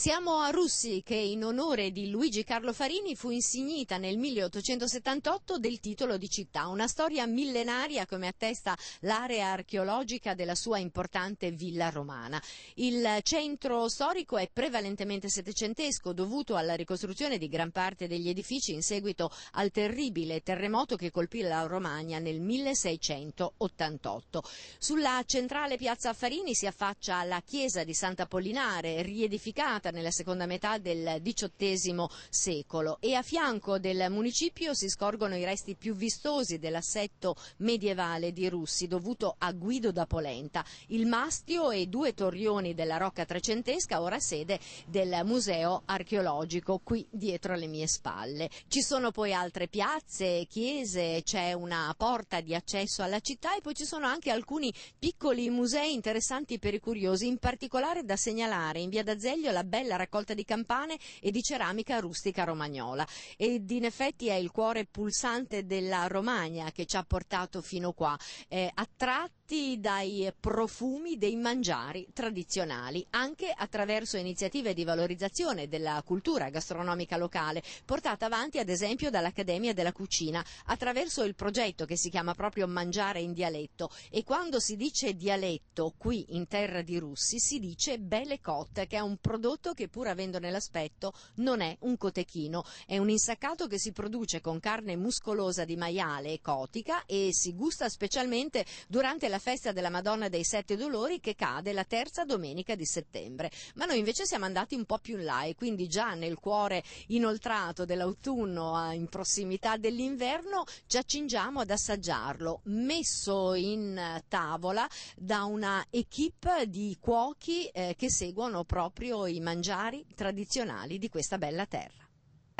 Siamo a Russi che in onore di Luigi Carlo Farini fu insignita nel 1878 del titolo di città, una storia millenaria come attesta l'area archeologica della sua importante villa romana. Il centro storico è prevalentemente settecentesco dovuto alla ricostruzione di gran parte degli edifici in seguito al terribile terremoto che colpì la Romagna nel 1688. Sulla centrale piazza Farini si affaccia la chiesa di Sant'Apollinare, riedificata sorta nella seconda metà del XVIII secolo e a fianco del municipio si scorgono i resti più vistosi dell'assetto medievale di Russi dovuto a Guido da Polenta, il mastio e due torrioni della Rocca Trecentesca, ora sede del Museo Archeologico qui dietro alle mie spalle. Ci sono poi altre piazze, chiese, c'è una porta di accesso alla città e poi ci sono anche alcuni piccoli musei interessanti per i curiosi, in particolare da segnalare in via d'Azeglio la bella bella raccolta di campane e di ceramica rustica romagnola. Ed in effetti è il cuore pulsante della Romagna che ci ha portato fino qua, eh, attratti dai profumi dei mangiari tradizionali, anche attraverso iniziative di valorizzazione della cultura gastronomica locale, portata avanti ad esempio dall'Accademia della Cucina, attraverso il progetto che si chiama proprio Mangiare in dialetto. E quando si dice dialetto qui in terra di russi si dice belle cotte, che è un prodotto insaccato che pur avendone l'aspetto non è un cotechino, è un insaccato che si produce con carne muscolosa di maiale e cotica e si gusta specialmente durante la festa della Madonna dei Sette Dolori che cade la terza domenica di settembre. Ma noi invece siamo andati un po' più in là e quindi già nel cuore inoltrato dell'autunno in prossimità dell'inverno ci accingiamo ad assaggiarlo, messo in tavola da una equip di cuochi eh, che seguono proprio i mangiatori mangiari tradizionali di questa bella terra.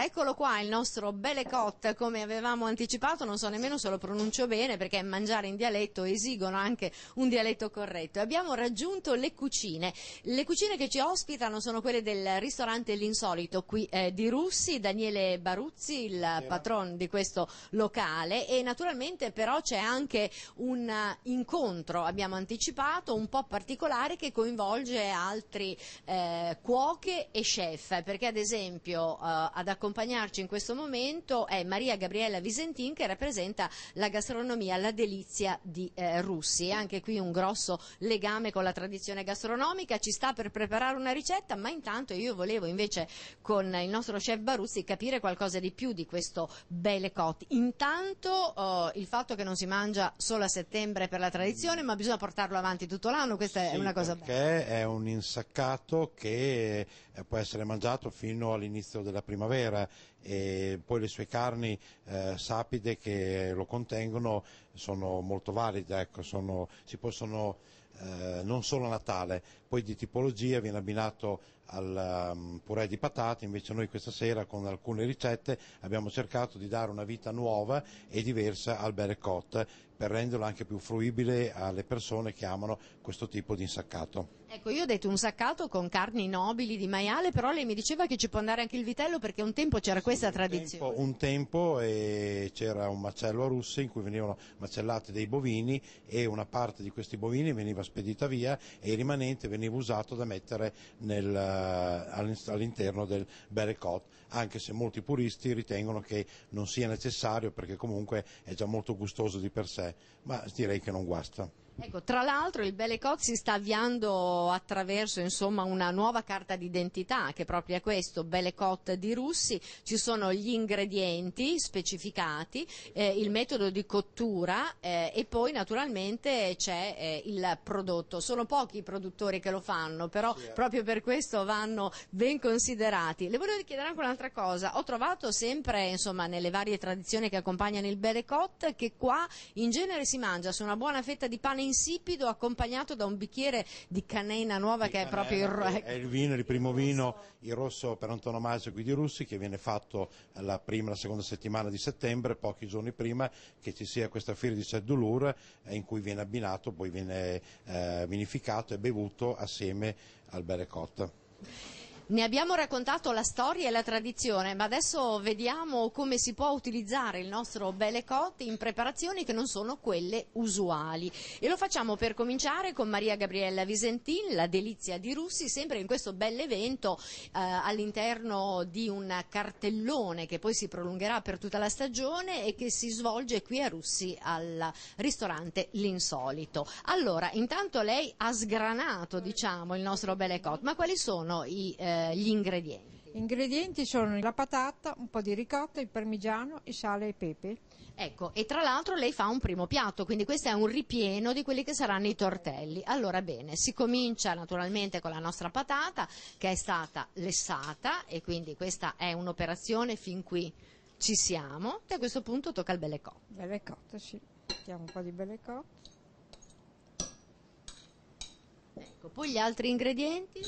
Eccolo qua il nostro Belecot, come avevamo anticipato, non so nemmeno se lo pronuncio bene perché mangiare in dialetto esigono anche un dialetto corretto. Abbiamo raggiunto le cucine. Le cucine che ci ospitano sono quelle del ristorante L'Insolito qui eh, di Russi, Daniele Baruzzi, il yeah. patron di questo locale e naturalmente però c'è anche un eh, incontro, abbiamo anticipato, un po' particolare che coinvolge altri eh, cuoche e chef, perché ad esempio eh, ad accompagnare accompagnarci in questo momento è Maria Gabriella Visentin che rappresenta la gastronomia, la delizia di eh, Russi. Anche qui un grosso legame con la tradizione gastronomica. Ci sta per preparare una ricetta, ma intanto io volevo invece con il nostro chef Baruzzi capire qualcosa di più di questo belle Belekot. Intanto oh, il fatto che non si mangia solo a settembre per la tradizione, ma bisogna portarlo avanti tutto l'anno, questa sì, è una cosa bella. è un insaccato che eh, può essere mangiato fino all'inizio della primavera eh, e poi le sue carni eh, sapide che lo contengono sono molto valide, ecco, sono, si possono eh, non solo a Natale, poi di tipologia viene abbinato al um, purè di patate, invece noi questa sera con alcune ricette abbiamo cercato di dare una vita nuova e diversa al berecot per renderlo anche più fruibile alle persone che amano questo tipo di insaccato. Ecco, io ho detto un saccato con carni nobili di maiale, però lei mi diceva che ci può andare anche il vitello perché un tempo c'era sì, questa un tradizione. Tempo, un tempo eh, c'era un macello a russe in cui venivano macellati dei bovini e una parte di questi bovini veniva spedita via e il rimanente veniva usato da mettere nel, eh, all'interno del berecot, anche se molti puristi ritengono che non sia necessario perché comunque è già molto gustoso di per sé ma direi che non guasta. Ecco, tra l'altro il Bellecot si sta avviando attraverso insomma, una nuova carta d'identità che è proprio è questo, Bellecot di Russi, ci sono gli ingredienti specificati, eh, il metodo di cottura eh, e poi naturalmente c'è eh, il prodotto. Sono pochi i produttori che lo fanno, però sì, eh. proprio per questo vanno ben considerati. Le volevo chiedere anche un'altra cosa, ho trovato sempre insomma, nelle varie tradizioni che accompagnano il Bellecot che qua in genere si mangia su una buona fetta di pane in insipido accompagnato da un bicchiere di canena nuova che è proprio il re. È il vino, il primo vino, il rosso per antonomasia qui di Russi che viene fatto la prima, la seconda settimana di settembre, pochi giorni prima che ci sia questa fiera di Sedulur eh, in cui viene abbinato, poi viene eh, vinificato e bevuto assieme al Berecotta. Ne abbiamo raccontato la storia e la tradizione, ma adesso vediamo come si può utilizzare il nostro belle cotte in preparazioni che non sono quelle usuali. E lo facciamo per cominciare con Maria Gabriella Visentin, la delizia di Russi, sempre in questo bell'evento eh, all'interno di un cartellone che poi si prolungherà per tutta la stagione e che si svolge qui a Russi al ristorante L'Insolito. Allora, intanto lei ha sgranato, diciamo, il nostro belle cotte, ma quali sono i eh, eh, gli ingredienti? Gli ingredienti sono la patata, un po' di ricotta, il parmigiano, il sale e il pepe. Ecco, e tra l'altro lei fa un primo piatto, quindi questo è un ripieno di quelli che saranno i tortelli. Allora bene, si comincia naturalmente con la nostra patata che è stata lessata e quindi questa è un'operazione fin qui ci siamo e a questo punto tocca il belle cotte. Belle cotte, sì. Mettiamo un po' di belle cotte. Ecco, poi gli altri ingredienti?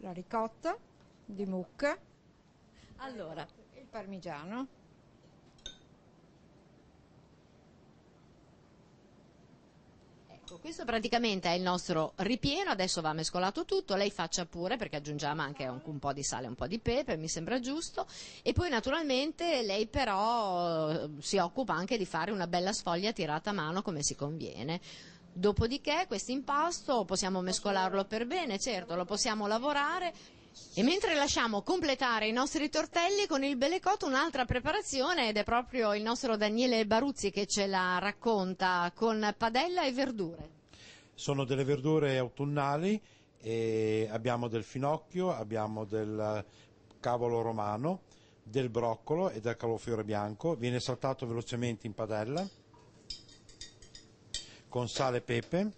la ricotta di mucca, allora. il parmigiano, Ecco, questo praticamente è il nostro ripieno, adesso va mescolato tutto, lei faccia pure perché aggiungiamo anche un, un po' di sale, e un po' di pepe, mi sembra giusto, e poi naturalmente lei però eh, si occupa anche di fare una bella sfoglia tirata a mano come si conviene. Dopodiché questo impasto possiamo mescolarlo per bene, certo, lo possiamo lavorare e mentre lasciamo completare i nostri tortelli con il belecotto un'altra preparazione ed è proprio il nostro Daniele Baruzzi che ce la racconta con padella e verdure. Sono delle verdure autunnali, abbiamo del finocchio, abbiamo del cavolo romano, del broccolo e del calofiore bianco, viene saltato velocemente in padella con sale e pepe.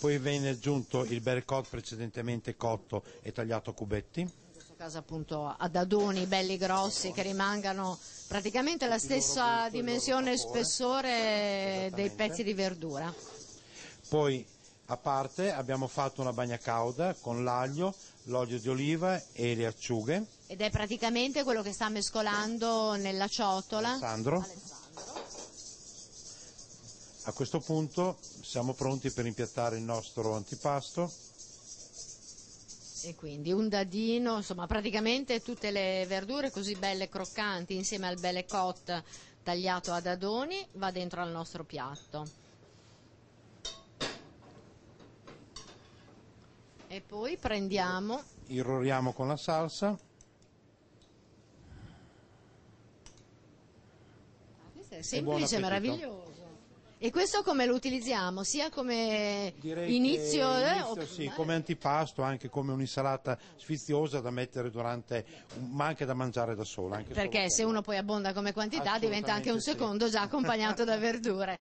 Poi viene aggiunto il bercoc precedentemente cotto e tagliato a cubetti In questo caso appunto ad aduni belli grossi che rimangano praticamente la stessa dimensione e spessore dei pezzi di verdura. Poi a parte abbiamo fatto una bagna cauda con l'aglio, l'olio di oliva e le acciughe. Ed è praticamente quello che sta mescolando nella ciotola. Alessandro. Alessandro. A questo punto siamo pronti per impiattare il nostro antipasto. E quindi un dadino, insomma praticamente tutte le verdure così belle croccanti insieme al belle cot tagliato a dadoni va dentro al nostro piatto. E poi prendiamo. Irroriamo con la salsa. Ah, questo è semplice, meraviglioso. E questo come lo utilizziamo? Sia come Direi inizio, che, eh, inizio sì, come antipasto, anche come un'insalata sfiziosa da mettere durante, ma anche da mangiare da sola. Perché se uno poi abbonda come quantità diventa anche un secondo sì. già accompagnato da verdure.